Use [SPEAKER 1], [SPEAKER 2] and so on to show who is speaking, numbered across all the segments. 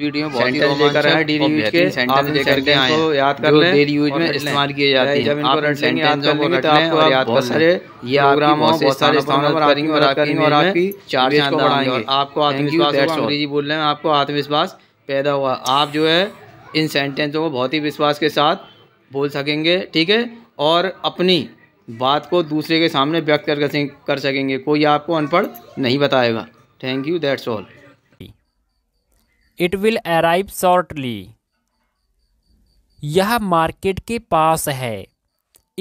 [SPEAKER 1] Video बहुत इस्तेमाल किए जाते तो हैं आपको आत्मविश्वास आपको आत्मविश्वास पैदा हुआ आप जो है इन सेंटेंसों को बहुत ही विश्वास के साथ बोल सकेंगे ठीक है और अपनी बात को दूसरे के सामने व्यक्त कर सकेंगे कोई आपको अनपढ़ नहीं बताएगा thank you that's all it will arrive shortly यह मार्केट के पास है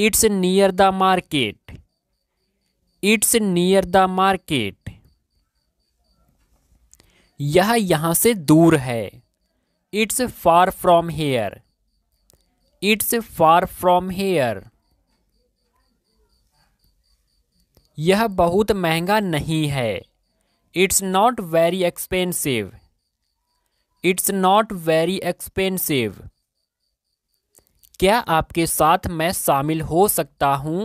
[SPEAKER 1] it's near the market it's near the market यह यहां से दूर है it's far from here it's far from here यह बहुत महंगा नहीं है it's not very expensive it's not very expensive क्या आपके साथ मैं शामिल हो सकता हूँ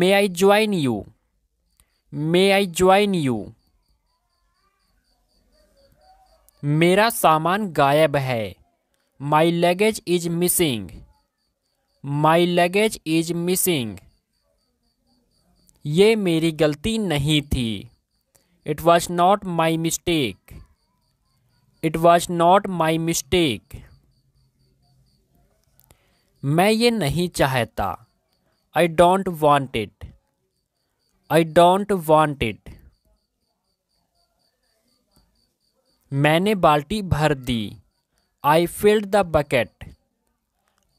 [SPEAKER 1] may I join you may I join you मेरा सामान गायब है my luggage is missing my luggage is missing ये मेरी गलती नहीं थी it was not my mistake it was not my mistake मैं ये नहीं चाहता I don't want it I don't want it मैंने बाल्टी भर दी I filled the bucket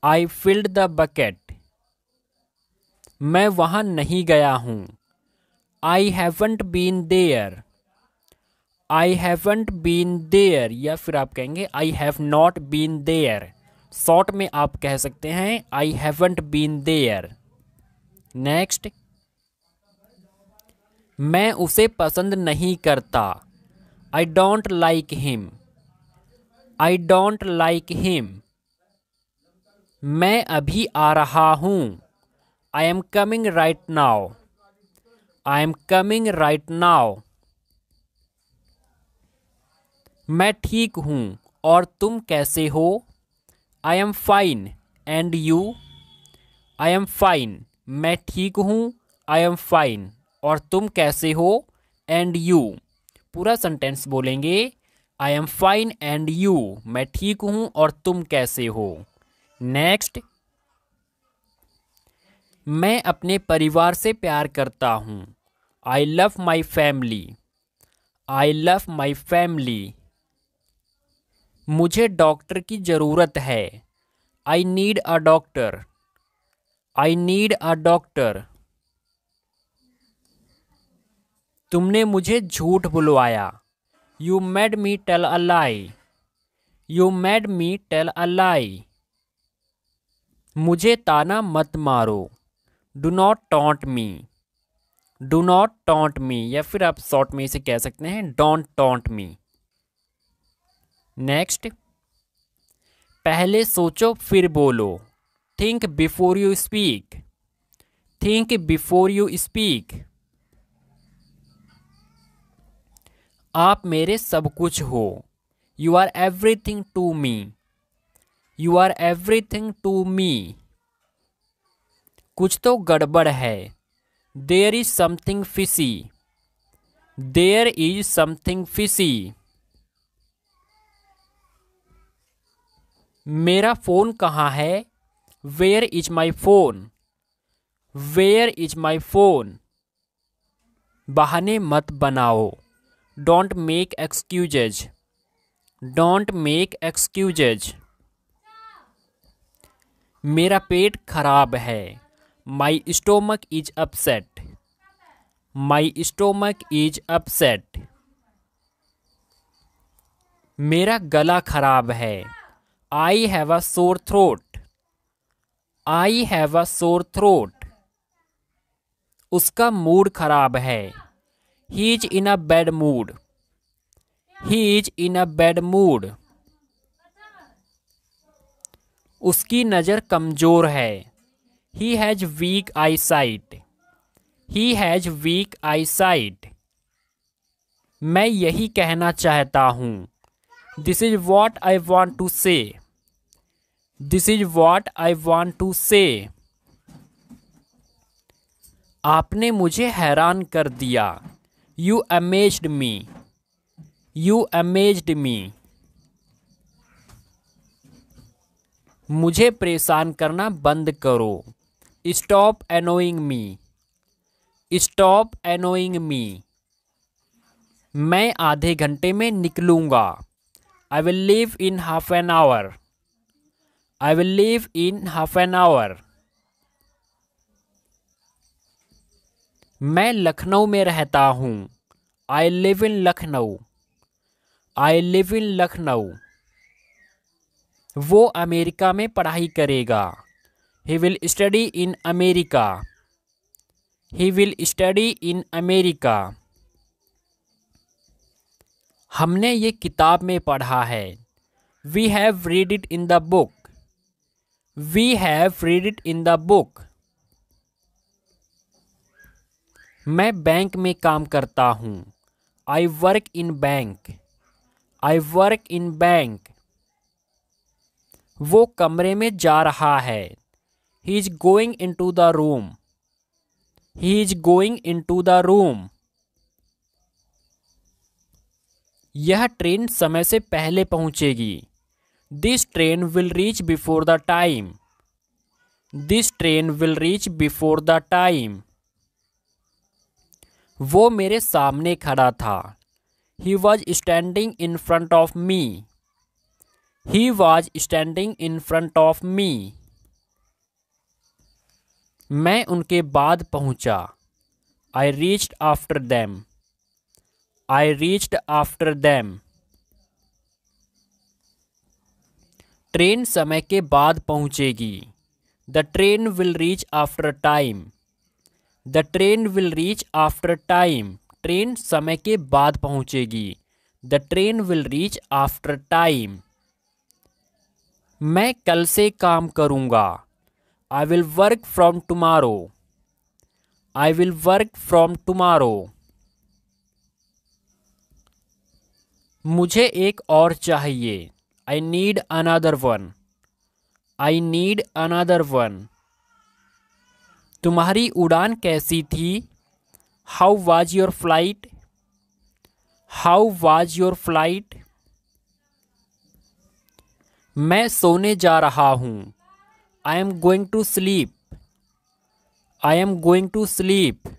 [SPEAKER 1] I filled the bucket मैं वहाँ नहीं गया हूँ I haven't been there I haven't been there या फिर आप कहेंगे I have not been there short में आप कह सकते हैं I haven't been there next मैं उसे पसंद नहीं करता I don't like him I don't like him मैं अभी आ रहा हूँ I am coming right now I am coming right now मैं ठीक हूँ और तुम कैसे हो I am fine and you I am fine मैं ठीक हूँ आई एम फाइन और तुम कैसे हो एंड यू पूरा सेंटेंस बोलेंगे I am fine and you मैं ठीक हूँ और तुम कैसे हो नेक्स्ट मैं अपने परिवार से प्यार करता हूँ I love my family I love my family मुझे डॉक्टर की ज़रूरत है I need a doctor I need a doctor तुमने मुझे झूठ बुलवाया you made me tell a lie you made me tell a lie मुझे ताना मत मारो do not taunt me do not taunt me या फिर आप शॉर्ट में इसे कह सकते हैं डोंट टॉन्ट मी नेक्स्ट पहले सोचो फिर बोलो think before you speak think before you speak आप मेरे सब कुछ हो you are everything to me you are everything to me कुछ तो गड़बड़ है there is something fishy there is something fishy मेरा फ़ोन कहाँ है where is my phone where is my phone बहाने मत बनाओ don't make excuses don't make excuses मेरा पेट खराब है my stomach is upset my stomach is upset मेरा गला खराब है I have a sore throat I have a sore throat उसका मूड खराब है he is in a bad mood he is in a bad mood उसकी नज़र कमज़ोर है he has weak eyesight he has weak eyesight मैं यही कहना चाहता हूँ this is what I want to say this is what I want to say आपने मुझे हैरान कर दिया you amazed me you amazed me मुझे परेशान करना बंद करो stop annoying me stop annoying मी मैं आधे घंटे में निकलूँगा I will leave in half an hour. I will leave in half an hour. मैं लखनऊ में रहता हूँ I live in Lucknow I live in Lucknow वो अमेरिका में पढ़ाई करेगा he will study in America he will study in America हमने ये किताब में पढ़ा है we have read it in the book we have read it in the book मैं बैंक में काम करता हूँ I work in bank I work in bank वो कमरे में जा रहा है he is going into the room he is going into the room यह ट्रेन समय से पहले पहुंचेगी this train will reach before the time this train will reach before the time वो मेरे सामने खड़ा था he was standing in front of me he was standing in front of me मैं उनके बाद पहुंचा I reached after them I reached after them. Train समय के बाद पहुंचेगी the train will reach after time the train will reach after time train समय के बाद पहुंचेगी the train will reach after time मैं कल से काम करूंगा I will work from tomorrow I will work from tomorrow मुझे एक और चाहिए I need another one I need another one तुम्हारी उड़ान कैसी थी how was your flight how was your flight मैं सोने जा रहा हूँ I am going to sleep I am going to sleep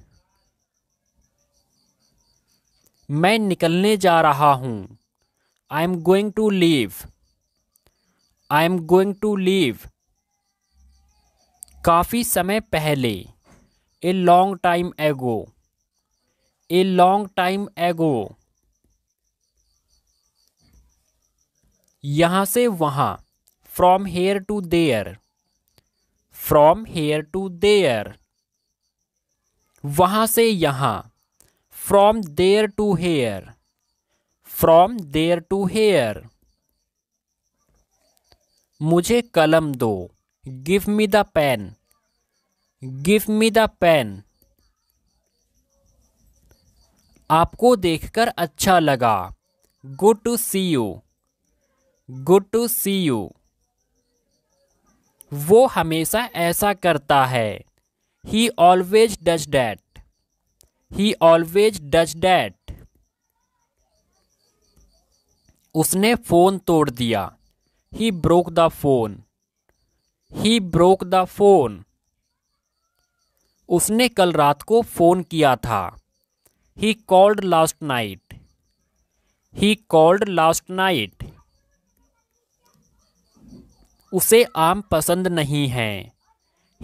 [SPEAKER 1] मैं निकलने जा रहा हूँ I am going to leave I am going to leave काफ़ी समय पहले ए लॉन्ग टाइम एगो ए लॉन्ग टाइम एगो यहाँ से वहाँ from here to there from here to there वहाँ से यहाँ from there to here from there to here मुझे कलम दो give me the pen give me the pen आपको देखकर अच्छा लगा good to see you good to see you वो हमेशा ऐसा करता है he always does that he always does that उसने फ़ोन तोड़ दिया he broke the phone he broke the phone उसने कल रात को फ़ोन किया था he called last night he called last night उसे आम पसंद नहीं है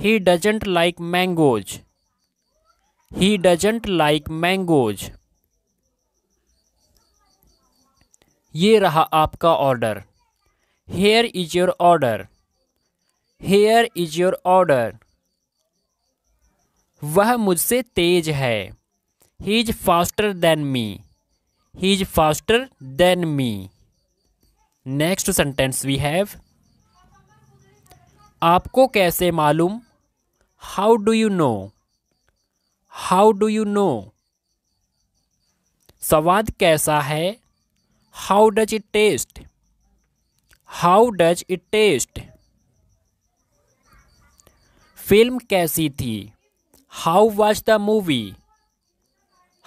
[SPEAKER 1] he doesn't like mangoes he doesn't like mangoes ये रहा आपका order here is your order here is your order वह मुझसे तेज है he is faster than me he is faster than me next sentence we have आपको कैसे मालूम how do you know how do you no स्वाद कैसा है how does it taste how does it taste film कैसी थी how was the movie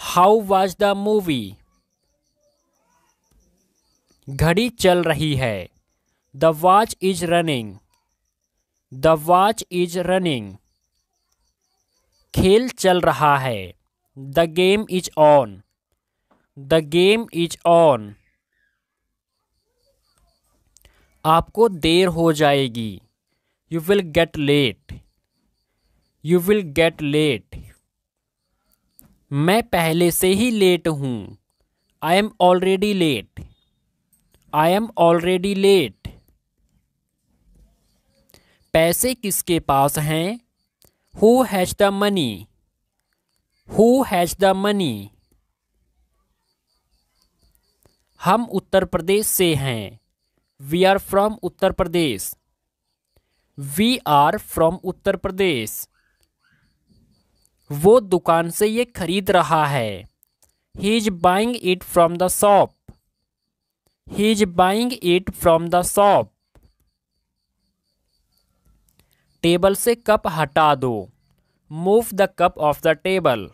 [SPEAKER 1] how was the movie घड़ी चल रही है the watch is running the watch is running खेल चल रहा है the game is on the game is on आपको देर हो जाएगी you will get late you will get late मैं पहले से ही लेट हूँ I am already late I am already late पैसे किसके पास हैं who has the money who has the money हम उत्तर प्रदेश से हैं we are from Uttar Pradesh we are from Uttar Pradesh वो दुकान से ये खरीद रहा है he is buying it from the shop he is buying it from the shop table से कप हटा दो move the cup off the table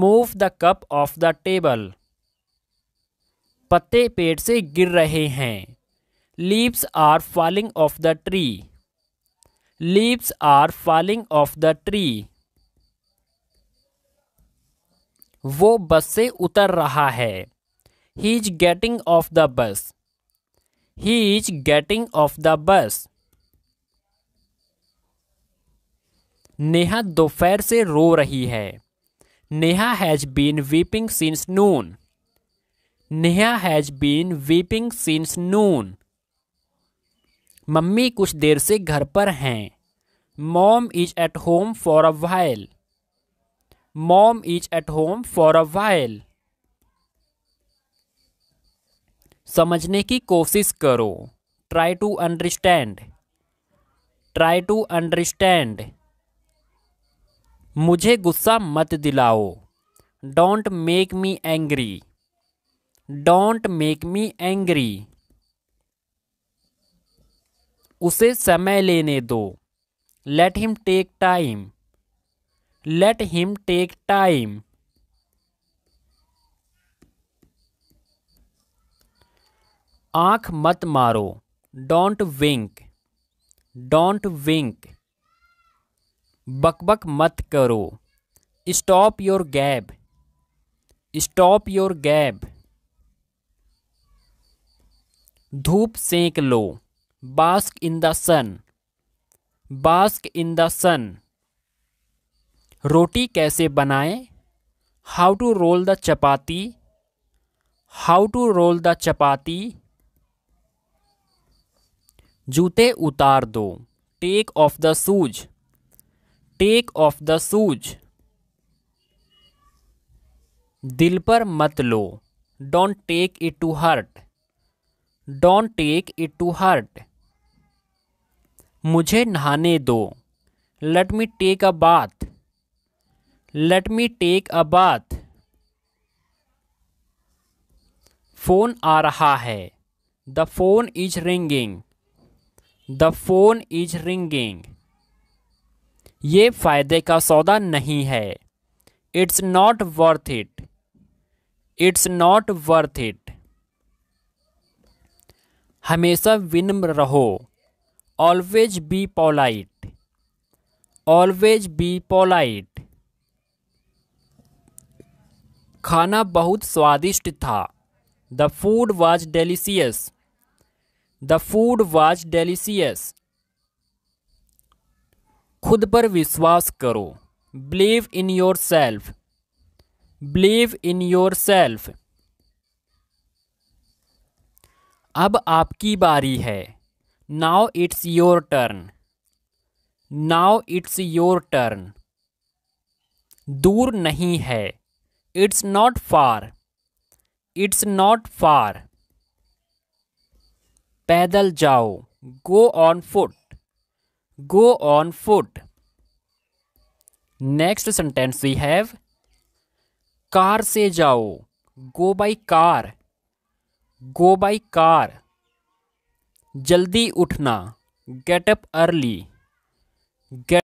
[SPEAKER 1] move the cup off the table पत्ते पेड़ से गिर रहे हैं leaves are falling off the tree leaves are falling off the tree वो बस से उतर रहा है he is getting off the bus he is getting off the bus Neha दोपहर से रो रही है Neha has been weeping since noon Neha has been weeping since noon mummy कुछ देर से घर पर हैं mom is at home for a while mom is at home for a while समझने की कोशिश करो try to understand try to understand मुझे गुस्सा मत दिलाओ don't make me angry don't make me angry उसे समय लेने दो let him take time let him take time आंख मत मारो डोंट विंक डोंट विंक बकबक मत करो stop your gab stop your gab धूप सेंक लो bask in the sun bask in the sun रोटी कैसे बनाएं how to roll the chapati how to roll the chapati जूते उतार दो take off the shoes take off the shoes दिल पर मत लो don't take it to heart don't take it to heart मुझे नहाने दो let me take a bath let me take a bath phone आ रहा है the phone is ringing the phone is ringing ये फ़ायदे का सौदा नहीं है it's not worth it it's not worth it हमेशा विनम्र रहो always be polite always be polite खाना बहुत स्वादिष्ट था the food was delicious the food was delicious खुद पर विश्वास करो believe in yourself believe in yourself अब आपकी बारी है now it's your turn now it's your turn दूर नहीं है it's not far it's not far पैदल जाओ go on foot go on foot next sentence we have car से जाओ go by car go by car जल्दी उठना getup early gate